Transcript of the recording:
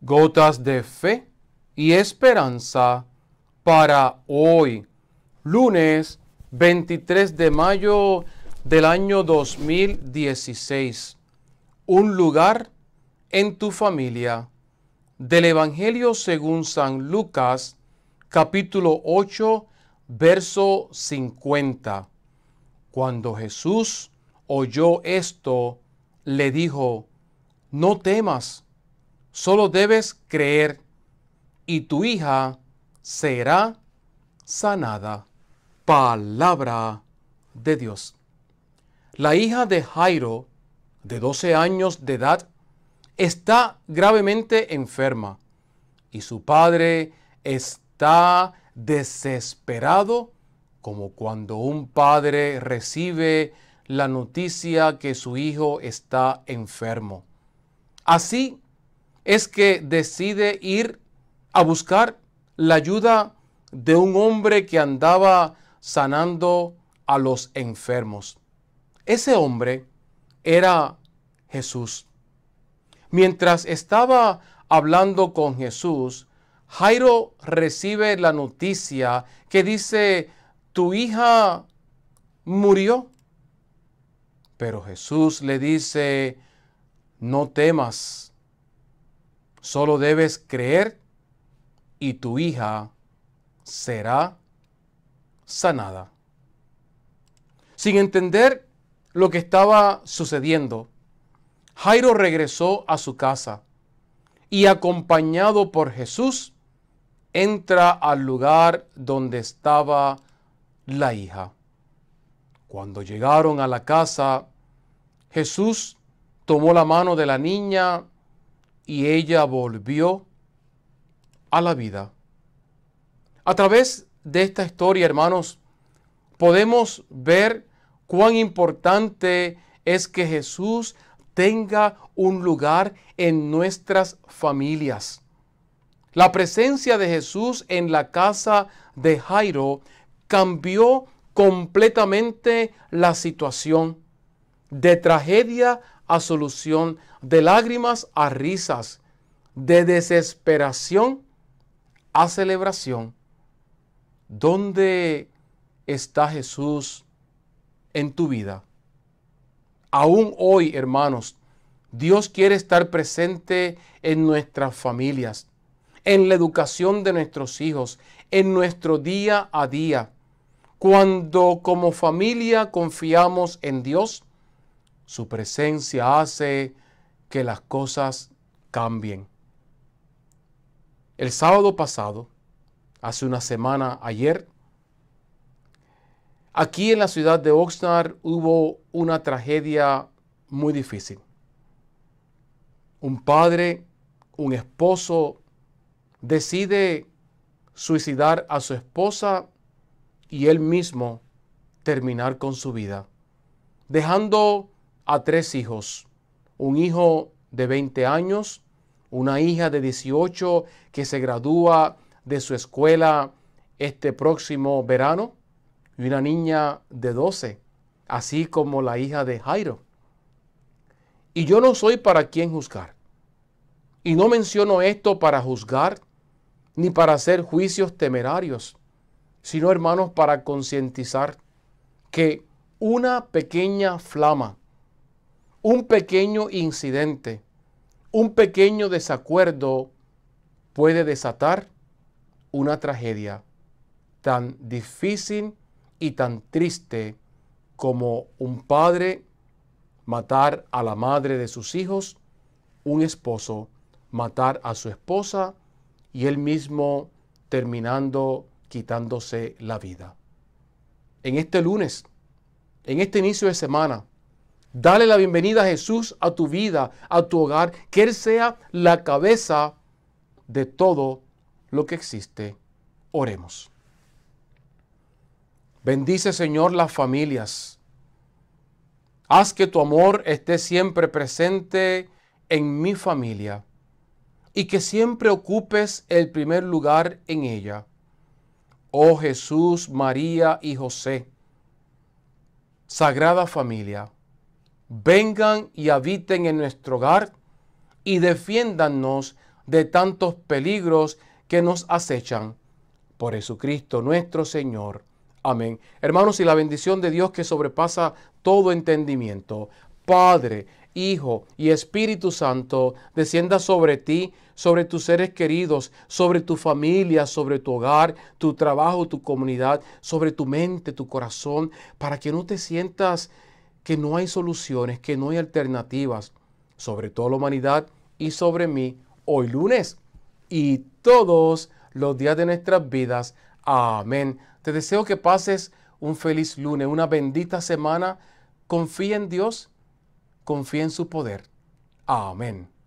gotas de fe y esperanza para hoy, lunes 23 de mayo del año 2016. Un lugar en tu familia. Del Evangelio según San Lucas, capítulo 8, verso 50. Cuando Jesús oyó esto, le dijo, no temas Solo debes creer y tu hija será sanada. Palabra de Dios. La hija de Jairo, de 12 años de edad, está gravemente enferma y su padre está desesperado como cuando un padre recibe la noticia que su hijo está enfermo. Así es que decide ir a buscar la ayuda de un hombre que andaba sanando a los enfermos. Ese hombre era Jesús. Mientras estaba hablando con Jesús, Jairo recibe la noticia que dice, tu hija murió. Pero Jesús le dice, no temas, Solo debes creer y tu hija será sanada. Sin entender lo que estaba sucediendo, Jairo regresó a su casa y acompañado por Jesús, entra al lugar donde estaba la hija. Cuando llegaron a la casa, Jesús tomó la mano de la niña y ella volvió a la vida. A través de esta historia, hermanos, podemos ver cuán importante es que Jesús tenga un lugar en nuestras familias. La presencia de Jesús en la casa de Jairo cambió completamente la situación de tragedia a solución, de lágrimas a risas, de desesperación a celebración. ¿Dónde está Jesús en tu vida? Aún hoy, hermanos, Dios quiere estar presente en nuestras familias, en la educación de nuestros hijos, en nuestro día a día. Cuando como familia confiamos en Dios, su presencia hace que las cosas cambien. El sábado pasado, hace una semana ayer, aquí en la ciudad de Oxnard hubo una tragedia muy difícil. Un padre, un esposo, decide suicidar a su esposa y él mismo terminar con su vida, dejando a tres hijos, un hijo de 20 años, una hija de 18 que se gradúa de su escuela este próximo verano y una niña de 12, así como la hija de Jairo. Y yo no soy para quien juzgar. Y no menciono esto para juzgar ni para hacer juicios temerarios, sino hermanos para concientizar que una pequeña flama un pequeño incidente, un pequeño desacuerdo puede desatar una tragedia tan difícil y tan triste como un padre matar a la madre de sus hijos, un esposo matar a su esposa y él mismo terminando quitándose la vida. En este lunes, en este inicio de semana, Dale la bienvenida a Jesús a tu vida, a tu hogar, que Él sea la cabeza de todo lo que existe. Oremos. Bendice Señor las familias. Haz que tu amor esté siempre presente en mi familia y que siempre ocupes el primer lugar en ella. Oh Jesús, María y José, Sagrada Familia vengan y habiten en nuestro hogar y defiéndanos de tantos peligros que nos acechan. Por Jesucristo nuestro Señor. Amén. Hermanos, y la bendición de Dios que sobrepasa todo entendimiento, Padre, Hijo y Espíritu Santo, descienda sobre ti, sobre tus seres queridos, sobre tu familia, sobre tu hogar, tu trabajo, tu comunidad, sobre tu mente, tu corazón, para que no te sientas que no hay soluciones, que no hay alternativas sobre toda la humanidad y sobre mí hoy lunes y todos los días de nuestras vidas. Amén. Te deseo que pases un feliz lunes, una bendita semana. Confía en Dios, confía en su poder. Amén.